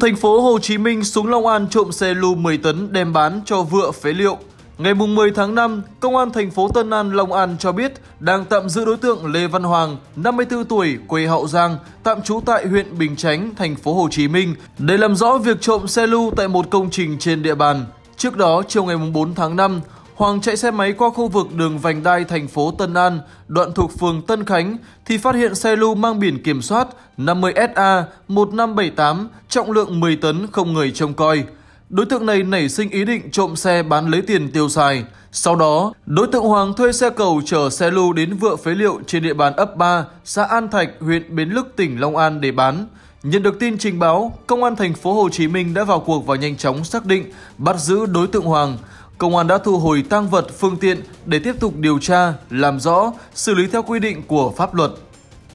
thành phố Hồ Chí Minh xuống Long An trộm xe lưu 10 tấn đem bán cho vựa phế liệu. Ngày 10 tháng 5, Công an thành phố Tân An, Long An cho biết đang tạm giữ đối tượng Lê Văn Hoàng, 54 tuổi, quê Hậu Giang, tạm trú tại huyện Bình Chánh, thành phố Hồ Chí Minh để làm rõ việc trộm xe lưu tại một công trình trên địa bàn. Trước đó, chiều ngày 4 tháng 5, Hoàng chạy xe máy qua khu vực đường vành đai thành phố Tân An, đoạn thuộc phường Tân Khánh, thì phát hiện xe lưu mang biển kiểm soát 50SA 1578 trọng lượng 10 tấn không người trông coi. Đối tượng này nảy sinh ý định trộm xe bán lấy tiền tiêu xài. Sau đó, đối tượng Hoàng thuê xe cầu chở xe lưu đến vựa phế liệu trên địa bàn ấp 3, xã An Thạch, huyện Bến Lức, tỉnh Long An để bán. Nhận được tin trình báo, Công an thành phố Hồ Chí Minh đã vào cuộc và nhanh chóng xác định bắt giữ đối tượng Hoàng. Công an đã thu hồi tang vật, phương tiện để tiếp tục điều tra, làm rõ, xử lý theo quy định của pháp luật.